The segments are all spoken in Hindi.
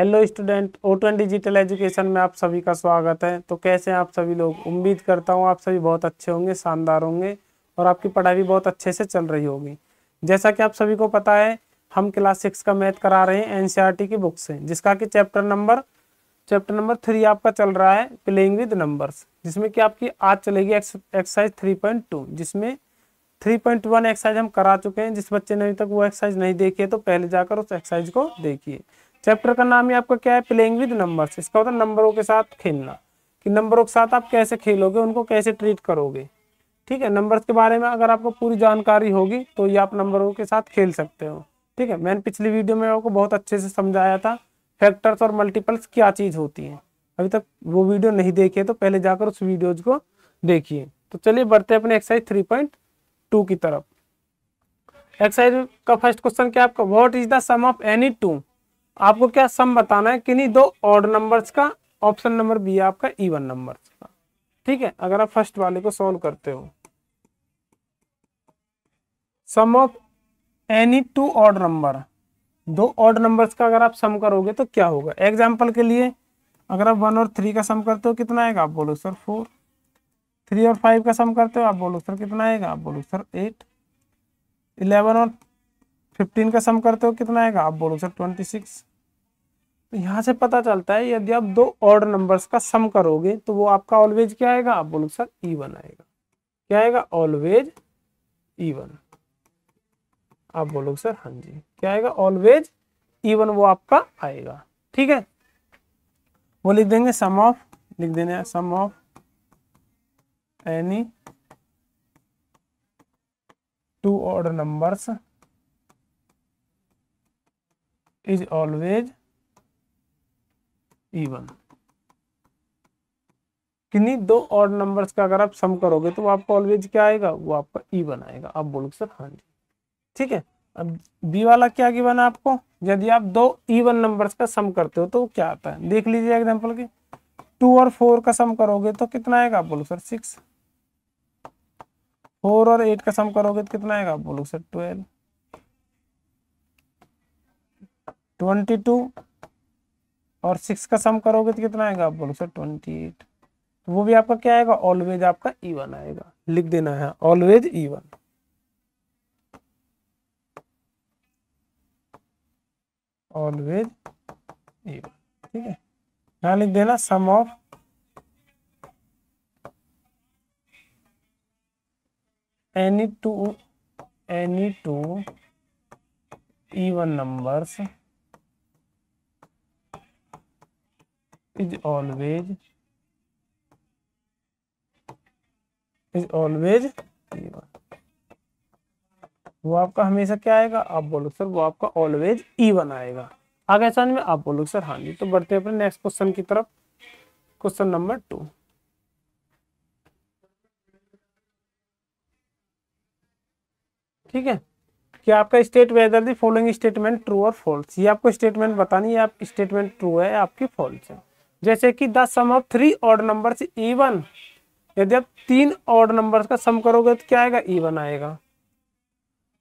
हेलो स्टूडेंट ओटन डिजिटल एजुकेशन में आप सभी का स्वागत है तो कैसे हैं आप सभी लोग उम्मीद करता हूँ आप सभी बहुत अच्छे होंगे शानदार होंगे और आपकी पढ़ाई भी बहुत अच्छे से चल रही होगी जैसा कि आप सभी को पता है हम क्लास सिक्स का मैथ करा रहे हैं एनसीईआरटी e की बुक से जिसका कि chapter number chapter number three आपका चल रहा है प्लेइंग विद नंबर जिसमें कि आपकी आज चलेगी एक्सरसाइज थ्री पॉइंट टू जिसमें थ्री पॉइंट वन एक्सरसाइज हम करा चुके हैं जिस बच्चे ने अभी तक वो एक्सरसाइज नहीं देखी है तो पहले जाकर उस एक्सरसाइज को देखिए चैप्टर का नाम ही आपका क्या है प्लेइंग विद नंबर्स इसका होता है नंबरों के साथ खेलना कि नंबरों के साथ आप कैसे खेलोगे उनको कैसे ट्रीट करोगे ठीक है नंबर्स के बारे में अगर आपको पूरी जानकारी होगी तो ये आप नंबरों के साथ खेल सकते हो ठीक है मैंने पिछली वीडियो में आपको बहुत अच्छे से समझाया था फैक्टर्स और मल्टीपल्स क्या चीज़ होती है अभी तक वो वीडियो नहीं देखी तो पहले जाकर उस वीडियोज को देखिए तो चलिए बढ़ते अपने एक्सरसाइज थ्री पॉइंट टू की तरफ एक्सरसाइज का फर्स्ट क्वेश्चन क्या आपका what is the sum of any two आपको क्या सम बताना है किन्हीं दो ऑड नंबर्स का ऑप्शन नंबर बी है आपका इवन नंबर का ठीक है अगर आप फर्स्ट वाले को सॉल्व करते हो sum of any two odd number दो ऑड नंबर्स का अगर आप सम करोगे तो क्या होगा एग्जाम्पल के लिए अगर आप वन और थ्री का सम करते हो कितना आएगा आप बोलो सर फोर थ्री और फाइव का सम करते हो आप बोलो सर कितना आएगा आप बोलो सर एट इलेवन और फिफ्टीन का सम करते हो कितना आएगा आप बोलो सर ट्वेंटी सिक्स तो यहाँ से पता चलता है यदि आप दो ऑर्ड नंबर्स का सम करोगे तो वो आपका ऑलवेज क्या आएगा आप बोलोगे सर ईवन आएगा क्या आएगा ऑलवेज इवन आप बोलोगे सर हाँ जी क्या आएगा ऑलवेज इवन वो आपका आएगा ठीक है वो लिख देंगे सम ऑफ लिख देने sum of any two odd numbers is always even किन्नी दो और नंबर्स का अगर आप सम करोगे तो वो आपको ऑलवेज क्या आएगा वो आपका इवन आएगा आप बोलोगे सर हाँ जी ठीक है अब बी वाला क्या गिवन है आपको यदि आप दो इवन नंबर्स का सम करते हो तो क्या आता है देख लीजिए एग्जांपल की टू और फोर का सम करोगे तो कितना आएगा आप बोलो सर सिक्स फोर और एट का सम करोगे तो कितना आएगा आप बोलो सर ट्वेल्व ट्वेंटी टू और सिक्स का सम करोगे तो कितना आएगा आप बोलोगे सर ट्वेंटी एट तो वो भी आपका क्या आएगा ऑलवेज आपका ईवन आएगा लिख देना है ऑलवेज ईवन ऑलवेज ईवन ठीक है यहां लिख देना sum of any two any two even numbers is always is always वो आपका हमेशा क्या आएगा आप बोलो सर वो आपका ऑलवेज ईवन आएगा आगे समझ में आप बोलो सर हाँ जी तो बढ़ते हैं अपने नेक्स्ट क्वेश्चन की तरफ क्वेश्चन नंबर टू ठीक है कि आपका state whether the following statement true और फॉल्स ये आपको स्टेटमेंट बतानी है आप स्टेटमेंट ट्रू है आपकी फॉल्स है जैसे कि the sum of three odd number even यदि आप तीन ऑर्ड नंबर्स का सम करोगे तो क्या आएगा इवन आएगा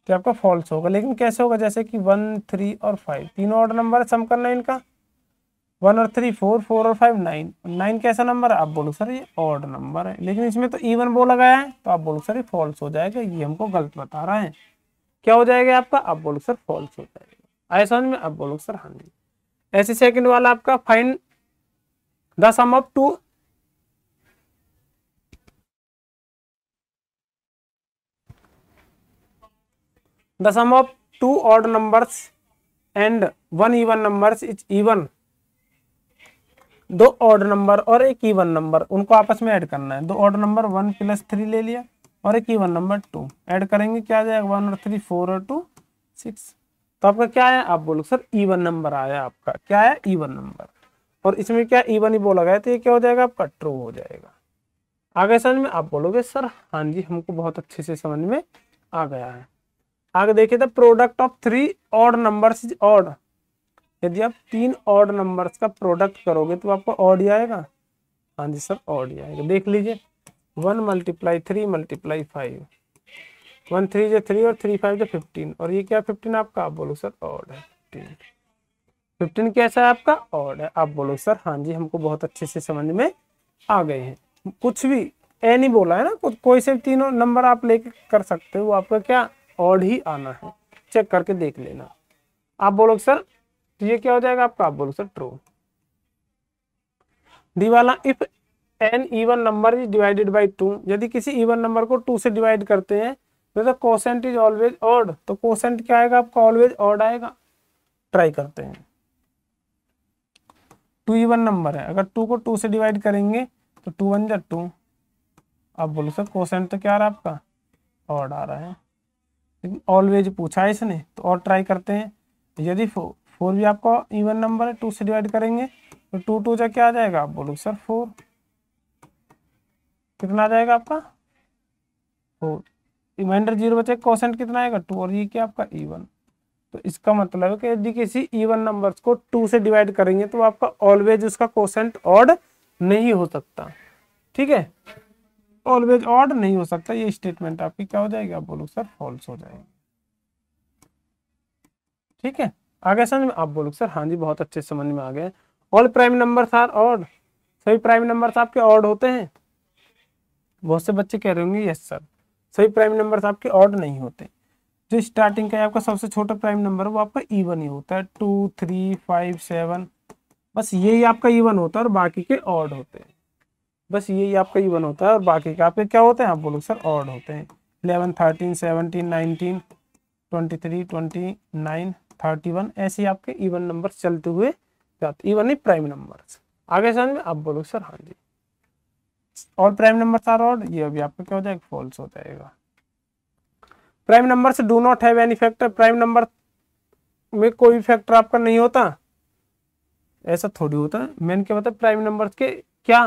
तो आपका फॉल्स होगा लेकिन कैसे होगा जैसे कि वन थ्री और फाइव तीन ऑर्ड नंबर सम करना इनका वन और थ्री फोर फोर और फाइव नाइन नाइन कैसा नंबर है आप बोलो सर ये ऑर्ड नंबर है लेकिन इसमें तो इवन बोला गया है तो आप बोलो सर ये फॉल्स हो जाएगा ये हमको गलत बता रहा है क्या हो जाएगा आपका आप बोलो सर फॉल्स हो जाएगा आए समझ में आप बोलो सर हाँ जी ऐसे सेकंड वाला आपका find the sum of two the sum of two odd numbers and one even numbers is even दो ऑड नंबर और एक ईवन नंबर उनको आपस में ऐड करना है दो odd number one plus three ले लिया और एक ईवन नंबर टू ऐड करेंगे क्या आ जाएगा वन और थ्री फोर और टू सिक्स तो आपका क्या है आप बोलो सर ईवन नंबर आया आपका क्या आया इवन नंबर और इसमें क्या इवन ही ई बोला गया तो ये क्या हो जाएगा आपका ट्रू हो जाएगा आ गए समझ में आप बोलोगे सर हाँ जी हमको बहुत अच्छे से समझ में आ गया है आगे देखिए तो product of three odd numbers odd यदि आप तीन ऑड नंबर्स का प्रोडक्ट करोगे तो आपको ऑड ही आएगा हाँ जी सर ऑड ही आएगा देख लीजिए one multiply three multiply five one three जो थ्री और थ्री फाइव जो फिफ्टीन और ये क्या फिफ्टीन आपका आप बोलो सर ऑड है फिफ्टीन फिफ्टीन कैसा है आपका ऑड है आप बोलो सर हाँ जी हमको बहुत अच्छे से समझ में आ गए हैं कुछ भी ए नहीं बोला है ना कुछ कोई से तीनों नंबर आप लेके कर सकते हो वो आपका क्या ऑड ही आना है चेक करके देख लेना आप बोलो सर तो ये क्या हो जाएगा आपका आप बोलो सर ट्रू डी वाला if an even number is divided by two यदि किसी इवन नंबर को टू से डिवाइड करते हैं तो कोसेंट इज ऑलवेज ऑड तो कोसेंट क्या आएगा आपका ऑलवेज ऑड आएगा ट्राई करते हैं टू इवन नंबर है अगर टू को टू से डिवाइड करेंगे तो टू वन जा टू आप बोलो सर क्वेश्चन तो क्या आ रहा है आपका ऑड आ रहा है लेकिन ऑलवेज पूछा है इसने तो और ट्राई करते हैं यदि फोर फोर भी आपका इवन नंबर है टू से डिवाइड करेंगे तो टू टू जा क्या आ जाएगा आप बोलोगे सर फोर कितना आ जाएगा आपका फोर रिमाइंडर जीरो बचे क्वेश्चन कितना आएगा टू और ये क्या आपका इवन तो इसका मतलब है कि यदि किसी इवन नंबर्स को टू से डिवाइड करेंगे तो आपका ऑलवेज उसका कोसेंट ऑड नहीं हो सकता ठीक है ऑलवेज ऑड नहीं हो सकता ये स्टेटमेंट आपकी क्या हो जाएगी आप बोलो सर फॉल्स हो जाएगी ठीक है आगे समझ में आप बोलो सर हाँ जी बहुत अच्छे समझ में आ गए all prime number are odd सभी प्राइम नंबर आपके ऑड होते हैं बहुत से बच्चे कह रहे होंगे यस सर सभी प्राइम नंबर आपके ऑड नहीं होते जो स्टार्टिंग का है आपका सबसे छोटा प्राइम नंबर है वो आपका ईवन e ही होता है टू थ्री फाइव सेवन बस यही आपका ईवन e होता है और बाकी के ऑड होते हैं बस यही आपका ईवन e होता है और बाकी के आपके क्या होते हैं आप बोलो सर ऑड होते हैं eleven thirteen seventeen nineteen twenty three twenty nine thirty one ऐसे आपके इवन नंबर चलते हुए जाते इवन ही प्राइम नंबर आगे समझ में आप बोलो सर हाँ जी और प्राइम नंबर सार ऑड ये अभी आपका क्या हो जाएगा फॉल्स हो जाएगा प्राइम नंबर से do not have any factor prime number में कोई फैक्टर आपका नहीं होता ऐसा थोड़ी होता है मैंने क्या बताया प्राइम नंबर के क्या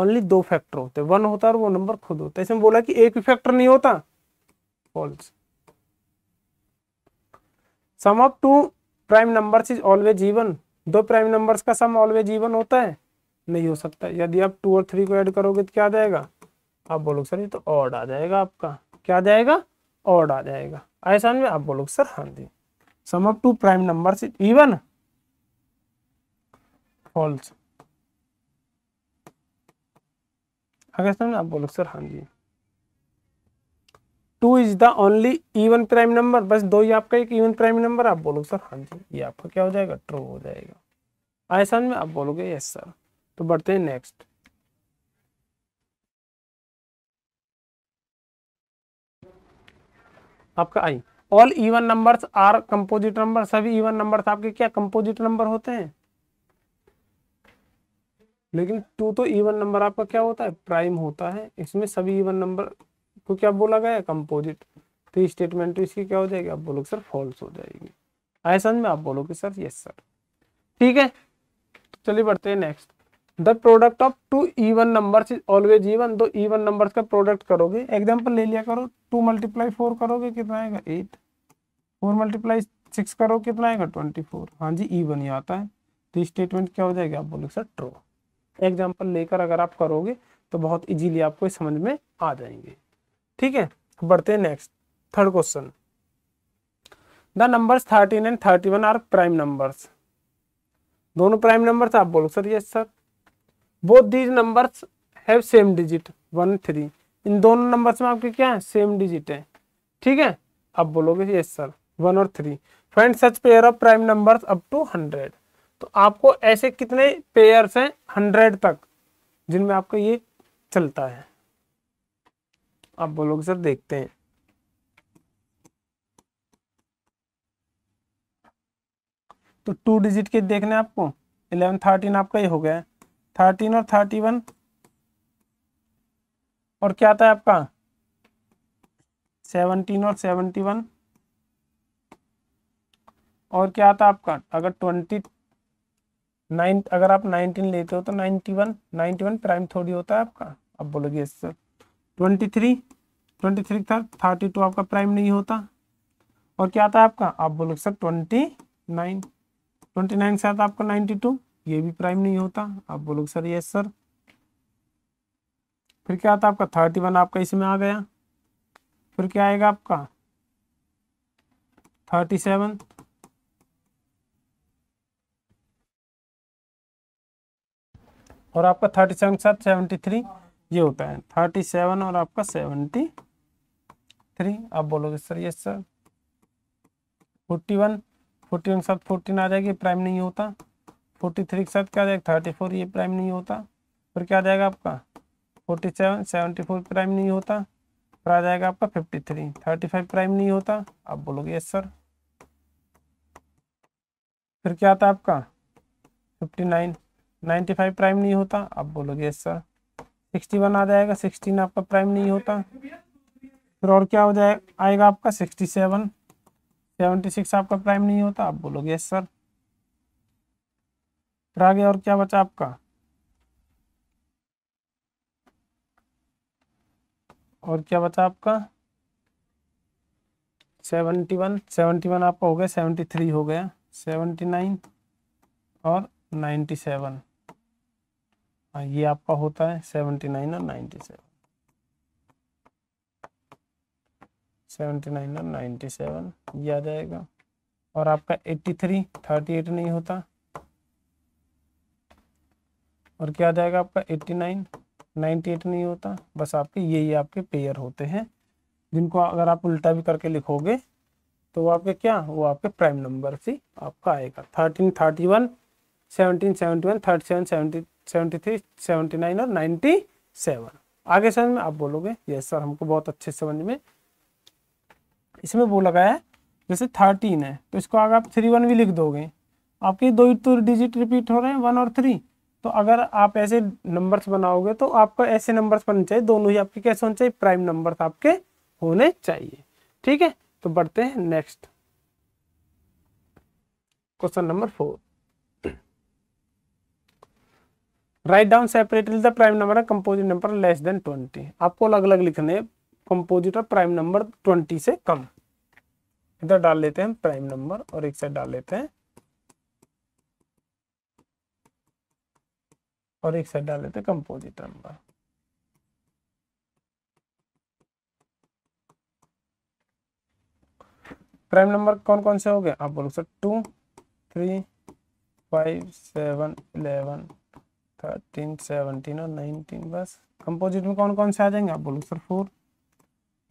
ओनली दो फैक्टर होते हैं वन होता है और वो नंबर खुद होता है इसमें बोला कि एक भी फैक्टर नहीं होता false sum of two prime numbers is always even दो प्राइम नंबर्स का सम ऑलवेज इवन होता है नहीं हो सकता यदि आप टू और थ्री को ऐड करोगे तो क्या आ जाएगा आप बोलोगे सर ये तो ऑड आ जाएगा आपका क्या आ जाएगा ऑड आ जाएगा आए समझ में आप बोलोगे सर हाँ जी sum of two prime number even false आगे समझ आप बोलोगे सर हाँ जी two is the only even prime number बस दो ही आपका एक इवन प्राइम नंबर आप बोलोगे सर हाँ जी ये आपका क्या हो जाएगा ट्रू हो जाएगा आए में आप बोलोगे यस सर तो बढ़ते हैं नेक्स्ट आपका I all even numbers are composite number सभी इवन नंबर्स आपके क्या कंपोजिट नंबर होते हैं लेकिन टू तो इवन नंबर आपका क्या होता है प्राइम होता है इसमें सभी इवन नंबर को क्या बोला गया कंपोजिट तो स्टेटमेंट तो इसकी क्या हो जाएगी आप बोलोगे सर फॉल्स हो जाएगी आए समझ में आप बोलोगे सर यस सर ठीक है तो चलिए बढ़ते हैं next the product of two even number is always even दो इवन नंबर का प्रोडक्ट करोगे एग्जाम्पल ले लिया करो टू मल्टीप्लाई फोर करोगे कितना आएगा एट फोर मल्टीप्लाई सिक्स करो कितना आएगा ट्वेंटी फोर हाँ जी ईवन ही आता है तो स्टेटमेंट क्या हो जाएगा आप बोलोगे सर ट्रो एग्जाम्पल लेकर अगर आप करोगे तो बहुत इजीली आपको समझ में आ जाएंगे ठीक है बढ़ते हैं next third question the numbers thirteen and thirty one are prime numbers दोनों प्राइम नंबर्स आप बोलोगे sir yes sir both these number have same digit one three इन दोनों नंबर्स में आपके क्या है सेम डिजिट है ठीक है अब बोलोगे यस सर वन और three find such pair of prime number up to hundred तो आपको ऐसे कितने पेयर्स हैं हंड्रेड तक जिनमें आपका ये चलता है आप बोलोगे सर देखते हैं तो टू डिजिट के देखने आपको इलेवन थर्टीन आपका ये हो गया थर्टीन और थर्टी वन और क्या आता है आपका सेवनटीन और सेवनटी वन और क्या आता है आपका अगर ट्वेंटी नाइन अगर आप नाइनटीन लेते हो तो ninety one ninety one prime थोड़ी होता है आपका अब बोलोगे sir twenty three twenty three था थर्टी टू आपका प्राइम नहीं होता और क्या आता है आपका आप बोलोगे sir twenty nine twenty nine से आता आपका नाइन्टी टू ये भी प्राइम नहीं होता आप बोलोगे सर यस सर फिर क्या आता आपका थर्टी वन आपका इसमें आ गया फिर क्या आएगा आपका थर्टी सेवन और आपका थर्टी सेवन के साथ सेवनटी थ्री ये होता है थर्टी सेवन और आपका सेवनटी थ्री आप बोलोगे sir yes sir forty one forty one के साथ फोर्टीन आ जाएगी प्राइम नहीं होता फोर्टी थ्री के साथ क्या जाएगा थर्टी फोर ये प्राइम नहीं होता फिर क्या आ जाएगा आपका forty seven seventy four prime नहीं होता फिर आ जाएगा आपका fifty three thirty five prime नहीं होता आप बोलोगे यस सर फिर क्या आता आपका fifty nine ninety five prime नहीं होता आप बोलोगे यस सर सिक्सटी वन आ जाएगा सिक्सटीन आपका प्राइम नहीं होता फिर और क्या हो जाएगा आएगा आपका सिक्सटी सेवन सेवेंटी सिक्स आपका प्राइम नहीं होता आप बोलोगे यस सर फिर आगे और क्या बचा आपका और क्या बचा आपका सेवेंटी वन सेवेंटी वन आपका हो गया सेवेंटी थ्री हो गया सेवेंटी नाइन और नाइन्टी सेवन हाँ ये आपका होता है सेवेंटी नाइन और नाइन्टी सेवन सेवेंटी नाइन और नाइन्टी सेवन ये आ जाएगा और आपका एट्टी थ्री थर्टी एट नहीं होता और क्या आ जाएगा आपका एट्टी नाइन नाइन्टी एट नहीं होता बस आपके ये आपके पेयर होते हैं जिनको अगर आप उल्टा भी करके लिखोगे तो आपके क्या वो आपके प्राइम नंबर से आपका आएगा thirteen thirty one seventeen seventy one thirty seven seventy seventy three seventy nine और नाइन्टी सेवन आगे समझ में आप बोलोगे यस सर हमको बहुत अच्छे समझ में इसमें वो लगा है जैसे थर्टीन है तो इसको अगर आप थ्री वन भी लिख दोगे आपके दो ही तो डिजिट रिपीट हो रहे हैं वन और थ्री तो अगर आप ऐसे नंबर्स बनाओगे तो आपको ऐसे नंबर्स बनने चाहिए दोनों ही आपके कैसे होने चाहिए प्राइम नंबर आपके होने चाहिए ठीक है तो बढ़ते हैं next question number four write down separately the prime number है composite number less than twenty आपको अलग अलग लिखने कंपोजिट और प्राइम नंबर ट्वेंटी से कम इधर डाल लेते हैं प्राइम नंबर और एक साइड डाल लेते हैं और एक साइड डाल लेते कंपोजिट नंबर प्राइम नंबर कौन कौन से हो गए आप बोलो sir two three five seven eleven thirteen seventeen और नाइनटीन बस कंपोजिट में कौन कौन से आ जाएंगे आप बोलो sir four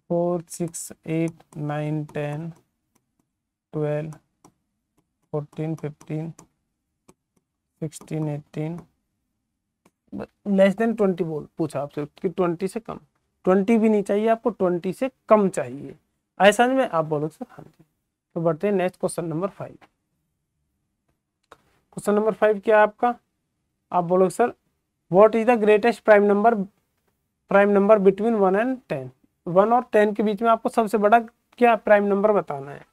four six eight nine ten twelve fourteen fifteen sixteen eighteen less than twenty बोल पूछा आपसे कि ट्वेंटी से कम ट्वेंटी भी नहीं चाहिए आपको ट्वेंटी से कम चाहिए ऐसा नहीं में आप बोलो सर हाँ जी तो बढ़ते हैं next question number five question number five क्या है आपका आप बोलो sir what is the greatest prime number prime number between one and ten one और टेन के बीच में आपको सबसे बड़ा क्या प्राइम नंबर बताना है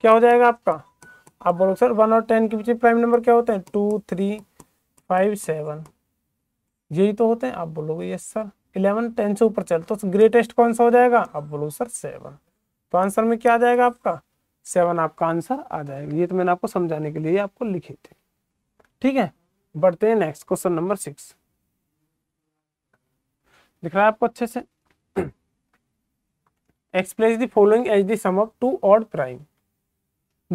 क्या हो जाएगा आपका आप बोलो सर वन और टेन के बीच में प्राइम नंबर क्या होते हैं टू थ्री फाइव सेवन यही तो होते हैं आप बोलोगे यस सर इलेवन टेन से ऊपर चल तो ग्रेटेस्ट कौन सा हो जाएगा आप बोलोगे सर सेवन तो आंसर में क्या आ जाएगा आपका सेवन आपका आंसर आ जाएगा ये तो मैंने आपको समझाने के लिए आपको लिखे थे ठीक है बढ़ते हैं नेक्स्ट क्वेश्चन नंबर सिक्स दिख रहा है आपको अच्छे से express the following as the sum of two odd prime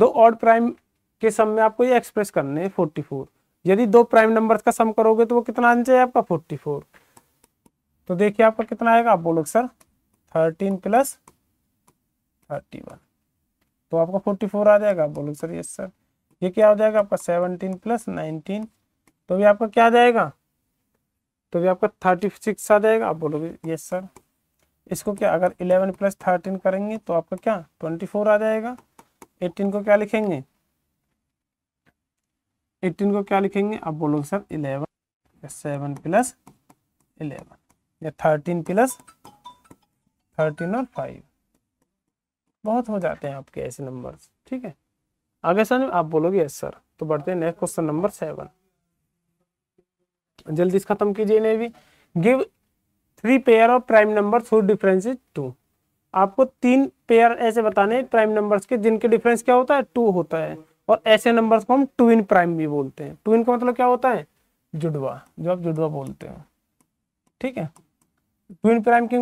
दो ऑड प्राइम के सम में आपको ये एक्सप्रेस करने हैं फोर्टी फोर यदि दो प्राइम नंबर्स का सम करोगे तो वो कितना आना चाहिए आपका फोर्टी फोर तो देखिए आपका कितना आएगा आप बोलोगे sir thirteen plus thirty one तो आपका फोर्टी फोर आ जाएगा आप बोलोगे सर यस सर ये क्या हो जाएगा आपका सेवनटीन प्लस नाइनटीन तो भी आपका क्या आ जाएगा तो भी आपका थर्टी सिक्स आ जाएगा आप बोलोगे यस सर इसको क्या अगर इलेवन प्लस थर्टीन करेंगे तो आपका क्या ट्वेंटी फोर आ जाएगा एटीन को क्या लिखेंगे एट्टीन को क्या लिखेंगे आप बोलोगे sir eleven seven plus eleven या थर्टीन प्लस थर्टीन और फाइव बहुत हो जाते हैं आपके ऐसे नंबर्स ठीक है आगे सर आप बोलोगे यस सर तो बढ़ते हैं नेक्स्ट क्वेश्चन नंबर सेवन जल्दी से खत्म कीजिए इन्हें भी give three pair of prime number through difference is two आपको तीन पेयर ऐसे बताने प्राइम नंबर्स के जिनके डिफरेंस क्या होता है टू होता है और ऐसे नंबर्स को हम ट्विन प्राइम भी बोलते हैं ट्विन का मतलब क्या होता है जुड़वा जो आप जुड़वा बोलते हो ठीक है ट्विन प्राइम के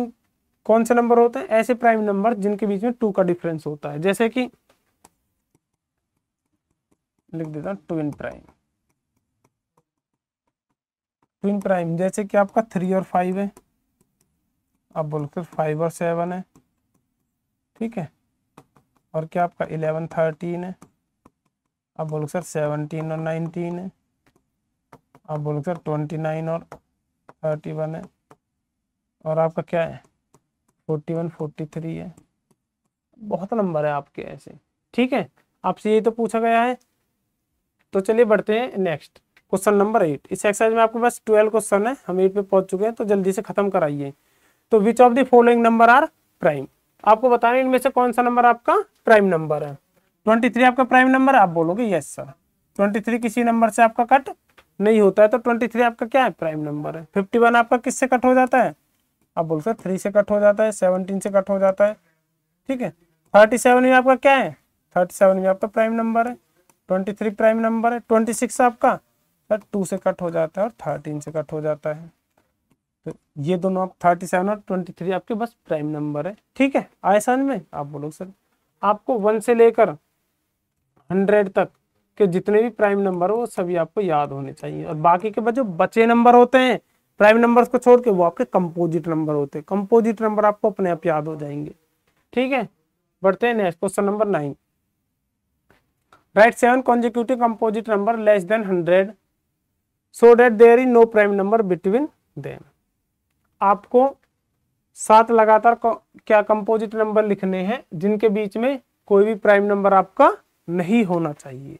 कौन से नंबर होते हैं ऐसे प्राइम नंबर जिनके बीच में टू का डिफरेंस होता है जैसे कि लिख देता हूँ ट्विन प्राइम ट्विन प्राइम जैसे कि आपका थ्री और फाइव है आप बोलते फाइव और सेवन है ठीक है और क्या आपका इलेवन थर्टीन है आप बोलोगे सर सेवनटीन और नाइनटीन है आप बोलोगे सर ट्वेंटी नाइन और थर्टी वन है और आपका क्या है फोर्टी वन फोर्टी थ्री है बहुत नंबर है आपके ऐसे ठीक है आपसे यही तो पूछा गया है तो चलिए बढ़ते हैं नेक्स्ट क्वेश्चन नंबर एट इस एक्सरसाइज में आपके पास ट्वेल्व क्वेश्चन है हम एट पे पहुंच चुके हैं तो जल्दी से खत्म कराइए तो which of the following number are prime आपको बताना इनमें से कौन सा नंबर आपका प्राइम नंबर है ट्वेंटी थ्री आपका प्राइम नंबर आप बोलोगे यस सर ट्वेंटी थ्री किसी नंबर से आपका कट नहीं होता है तो ट्वेंटी थ्री आपका क्या है प्राइम नंबर है फिफ्टी वन आपका किससे कट हो जाता है आप बोलते हैं थ्री से कट हो जाता है सेवनटीन से कट हो जाता है ठीक है थर्टी सेवन में आपका क्या है थर्टी सेवन में आपका प्राइम नंबर है ट्वेंटी थ्री प्राइम नंबर है ट्वेंटी सिक्स आपका सर टू से कट हो जाता है और थर्टीन से कट हो जाता है तो ये दोनों आप थर्टी सेवन और ट्वेंटी थ्री आपके बस प्राइम नंबर है ठीक है आसान में आप बोलोगे सर आपको वन से लेकर हंड्रेड तक के जितने भी प्राइम नंबर हो सभी आपको याद होने चाहिए और बाकी के बाद जो बचे नंबर होते हैं प्राइम नंबर्स को छोड़ के वो आपके कंपोजिट नंबर होते हैं कंपोजिट नंबर आपको अपने आप याद हो जाएंगे ठीक है बढ़ते हैं next question number nine write seven consecutive composite number less than hundred so that there is no prime number between them आपको सात लगातार क्या कंपोजिट नंबर लिखने हैं जिनके बीच में कोई भी प्राइम नंबर आपका नहीं होना चाहिए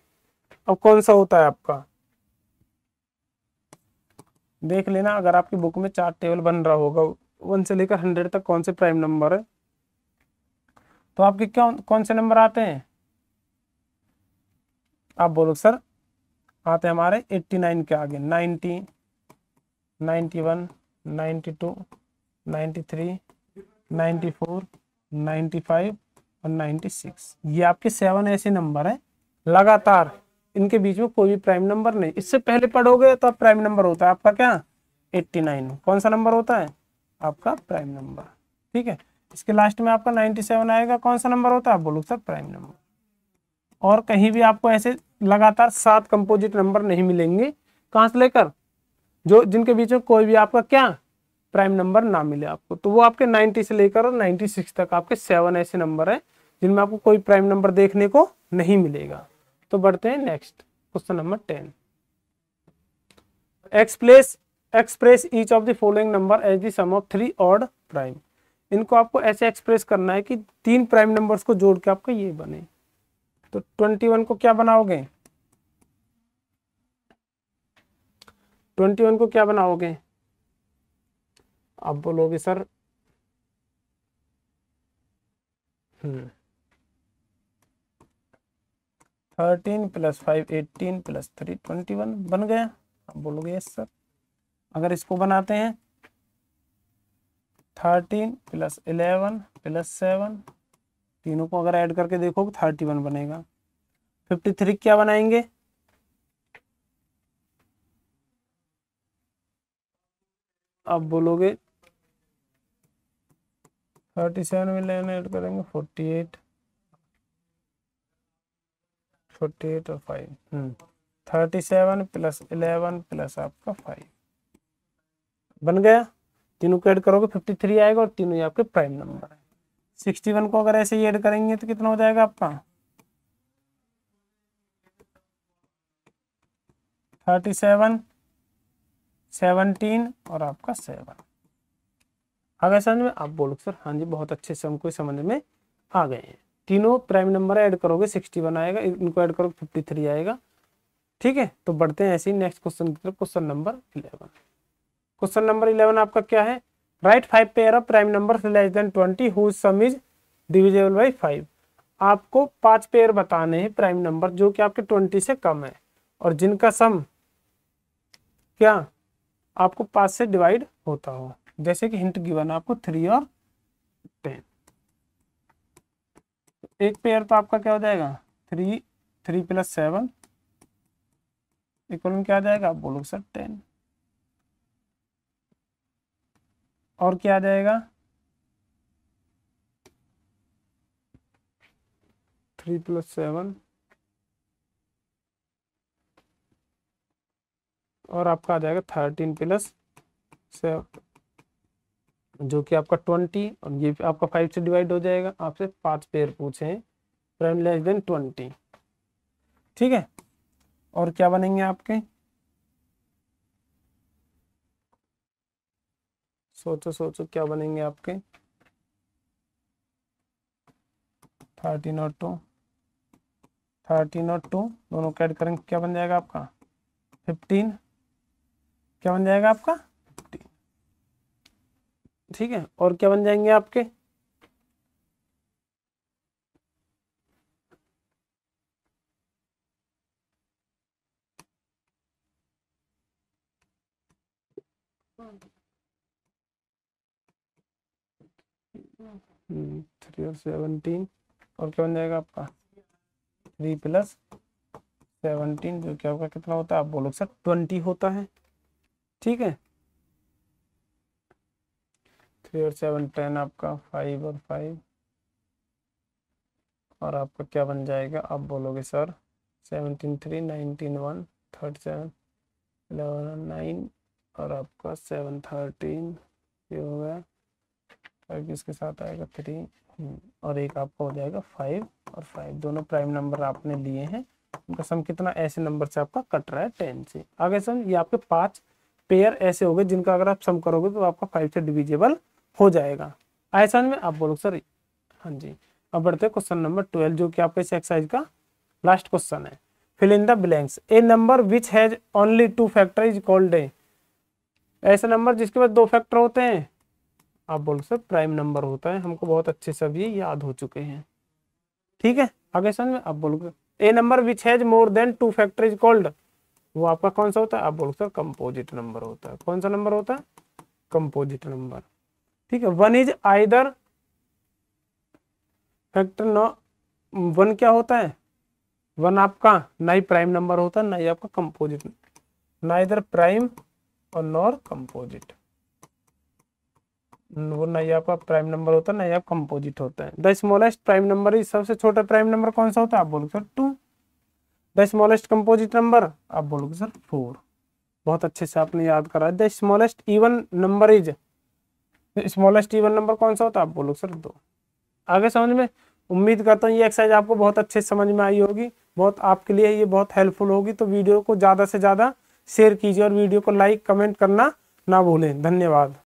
अब कौन सा होता है आपका देख लेना अगर आपकी बुक में चार टेबल बन रहा होगा वन से लेकर हंड्रेड तक कौन से प्राइम नंबर है तो आपके क्या कौन से नंबर आते हैं आप बोलो सर आते हैं हमारे 89 के आगे 90, 91, 92, 93, 94, 95, सिक्स ये आपके सेवन ऐसे नंबर है लगातार इनके बीच में कोई भी प्राइम नंबर नहीं इससे पहले पढ़ोगे तो आप प्राइम नंबर होता है आपका क्या 89 कौन सा नंबर होता है आपका प्राइम नंबर ठीक है इसके लास्ट में आपका 97 आएगा कौन सा नंबर होता है बोलो सर प्राइम नंबर और कहीं भी आपको ऐसे लगातार सात कंपोजिट नंबर नहीं मिलेंगे कहाँ से लेकर जो जिनके बीच में कोई भी आपका क्या प्राइम नंबर ना मिले आपको तो वो आपके 90 से लेकर और 96 तक आपके सेवन ऐसे नंबर है जिनमें आपको कोई प्राइम नंबर देखने को नहीं मिलेगा तो बढ़ते हैं next question number ten express express each of the following number as the sum of three odd prime इनको आपको ऐसे एक्सप्रेस करना है कि तीन प्राइम नंबर्स को जोड़ के आपका ये बने तो ट्वेंटी वन को क्या बनाओगे ट्वेंटी वन को क्या बनाओगे आप बोलोगे sir hmm thirteen plus five eighteen plus three twenty one बन गया आप बोलोगे यस सर अगर इसको बनाते हैं thirteen plus eleven plus seven तीनों को अगर ऐड करके देखो थर्टी वन बनेगा फिफ्टी थ्री क्या बनाएंगे आप बोलोगे थर्टी सेवन में इलेवन ऐड करेंगे फोर्टी एट फोर्टी एट और five thirty seven plus eleven plus आपका फाइव बन गया तीनों को ऐड करोगे फिफ्टी थ्री आएगा और तीनों आपके प्राइम नंबर है सिक्सटी वन को अगर ऐसे ही ऐड करेंगे तो कितना हो जाएगा आपका थर्टी सेवन सेवनटीन और आपका सेवन आ गया समझ में आप बोलो सर हाँ जी बहुत अच्छे से हमको समझ में आ गए हैं तीनों प्राइम नंबर ऐड करोगे सिक्सटी वन आएगा इनको ऐड करोगे फिफ्टी थ्री आएगा ठीक है तो बढ़ते हैं ऐसे ही नेक्स्ट क्वेश्चन की तरफ question number eleven question number eleven आपका क्या है write five pair of prime number less than twenty whose sum is divisible by five आपको पांच पेयर बताने हैं प्राइम नंबर जो कि आपके ट्वेंटी से कम है और जिनका सम क्या आपको पांच से डिवाइड होता हो जैसे कि हिंट गिवन आपको थ्री और टेन एक पेयर तो आपका क्या हो जाएगा three three plus seven equal में क्या आ जाएगा आप बोलोगे सर टेन और क्या आ जाएगा थ्री प्लस सेवन और आपका आ जाएगा थर्टीन प्लस सेवन जो कि आपका ट्वेंटी और ये आपका फाइव से डिवाइड हो जाएगा आपसे पांच पेयर पूछे हैं प्राइम लेस देन ट्वेंटी ठीक है और क्या बनेंगे आपके सोचो सोचो क्या बनेंगे आपके थर्टीन और टू थर्टीन और टू दोनों ऐड करेंगे क्या बन जाएगा आपका फिफ्टीन क्या बन जाएगा आपका ठीक है और क्या बन जाएंगे आपके थ्री और सेवनटीन और क्या बन जाएगा आपका थ्री प्लस सेवनटीन जो क्या आपका कितना होता है आप बोलो सर ट्वेंटी होता है ठीक है थ्री और सेवन टेन आपका फाइव और फाइव और आपका क्या बन जाएगा आप बोलोगे sir seventeen three nineteen one thirty seven eleven nine और आपका सेवन थर्टीन ये हो गया थर्टी इसके साथ आएगा थ्री हम्म, और एक आपका हो जाएगा फाइव और फाइव दोनों प्राइम नंबर आपने लिए हैं उनका सम कितना ऐसे नंबर से आपका कट रहा है टेन से आगे सर ये आपके पाँच पेयर ऐसे हो गए जिनका अगर आप सम करोगे तो आपका फाइव से डिविजेबल हो जाएगा आए समझ में आप बोलो सर हाँ जी अब बढ़ते क्वेश्चन नंबर ट्वेल्व जो कि आपका इस एक्सरसाइज का लास्ट क्वेश्चन है fill in the blanks a number which has only two factor is called a ऐसा नंबर जिसके पास दो फैक्टर होते हैं आप बोलो सर प्राइम नंबर होता है हमको बहुत अच्छे से अभी याद हो चुके हैं ठीक है आगे समझ में आप बोलोगे a number which has more than two factor is called वो आपका कौन सा होता है आप बोलो सर कंपोजिट नंबर होता है कौन सा नंबर होता है कंपोजिट नंबर ठीक है one is either factor no one क्या होता है वन आपका ना ही प्राइम नंबर होता है ना ही आपका कंपोजिट ना इधर प्राइम और नॉर कंपोजिट वो ना ही आपका प्राइम नंबर होता है ना ही आप कंपोजिट होता है the smallest prime number is सबसे छोटा प्राइम नंबर कौन सा होता है आप बोलोगे sir two the smallest composite number आप बोलोगे सर फोर बहुत अच्छे से आपने याद करा the smallest even number is smallest even number कौन सा होता है आप बोलो सर दो आगे समझ में उम्मीद करता हूँ ये एक्सरसाइज आपको बहुत अच्छे समझ में आई होगी बहुत आपके लिए ये बहुत हेल्पफुल होगी तो वीडियो को ज़्यादा से ज़्यादा शेयर कीजिए और वीडियो को लाइक कमेंट करना ना भूलें धन्यवाद